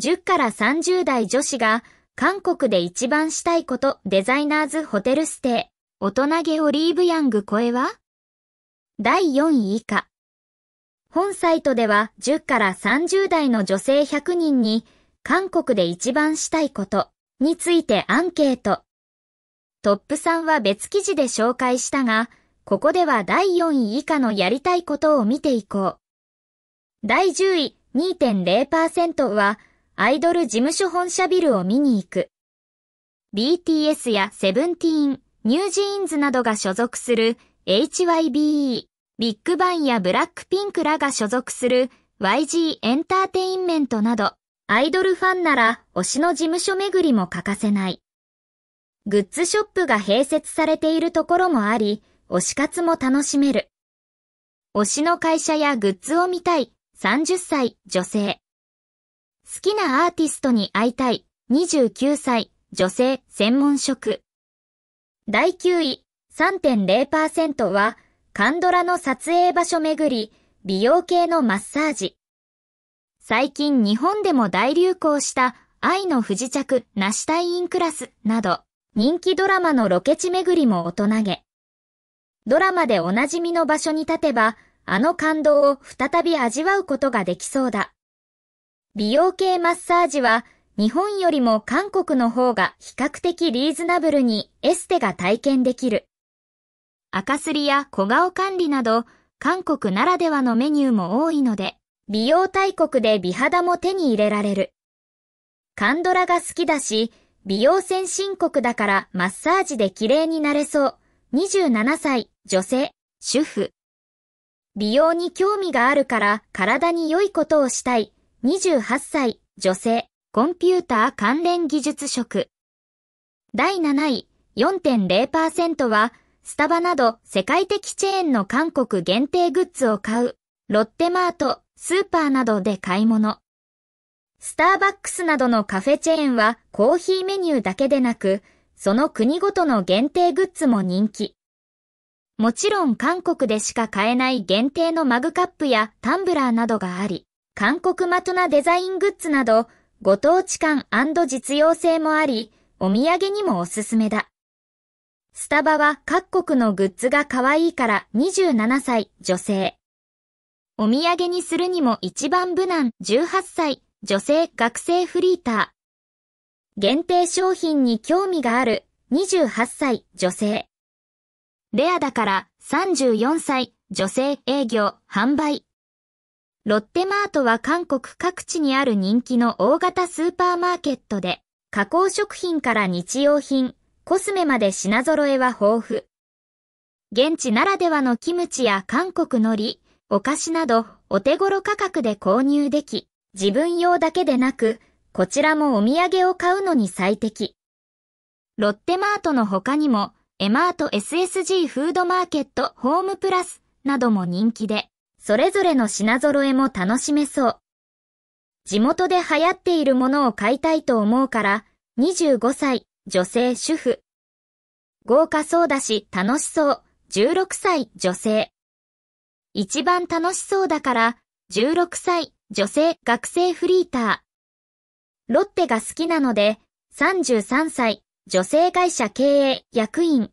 10から30代女子が韓国で一番したいことデザイナーズホテルステイ大人げオリーブヤング声は第4位以下本サイトでは10から30代の女性100人に韓国で一番したいことについてアンケートトップ3は別記事で紹介したがここでは第4位以下のやりたいことを見ていこう第10位2.0%はアイドル事務所本社ビルを見に行く。BTS やセブンティーン、ニュージーンズなどが所属する HYBE、ビッグバンやブラックピンクらが所属する YG エンターテインメントなど、アイドルファンなら推しの事務所巡りも欠かせない。グッズショップが併設されているところもあり、推し活も楽しめる。推しの会社やグッズを見たい30歳女性。好きなアーティストに会いたい。29歳、女性、専門職。第9位、3.0%は、カンドラの撮影場所巡り、美容系のマッサージ。最近日本でも大流行した愛の不時着なし隊員クラスなど人気ドラマのロケ地巡りも大人げ。ドラマでおなじみの場所に立てばあの感動を再び味わうことができそうだ。美容系マッサージは日本よりも韓国の方が比較的リーズナブルにエステが体験できる。赤すりや小顔管理など韓国ならではのメニューも多いので、美容大国で美肌も手に入れられる。カンドラが好きだし、美容先進国だからマッサージで綺麗になれそう。27歳、女性、主婦。美容に興味があるから体に良いことをしたい。28歳、女性、コンピューター関連技術職。第7位、4.0%は、スタバなど世界的チェーンの韓国限定グッズを買う、ロッテマート、スーパーなどで買い物。スターバックスなどのカフェチェーンはコーヒーメニューだけでなく、その国ごとの限定グッズも人気。もちろん韓国でしか買えない限定のマグカップやタンブラーなどがあり、韓国的なデザイングッズなど、ご当地感実用性もあり、お土産にもおすすめだ。スタバは各国のグッズが可愛いから27歳女性。お土産にするにも一番無難18歳女性学生フリーター。限定商品に興味がある28歳女性。レアだから34歳女性営業販売。ロッテマートは韓国各地にある人気の大型スーパーマーケットで、加工食品から日用品、コスメまで品揃えは豊富。現地ならではのキムチや韓国海苔、お菓子などお手頃価格で購入でき、自分用だけでなく、こちらもお土産を買うのに最適。ロッテマートの他にも、エマート SSG フードマーケットホームプラスなども人気で、それぞれの品揃えも楽しめそう。地元で流行っているものを買いたいと思うから、25歳、女性主婦。豪華そうだし楽しそう、16歳、女性。一番楽しそうだから、16歳、女性、学生フリーター。ロッテが好きなので、33歳、女性会社経営、役員。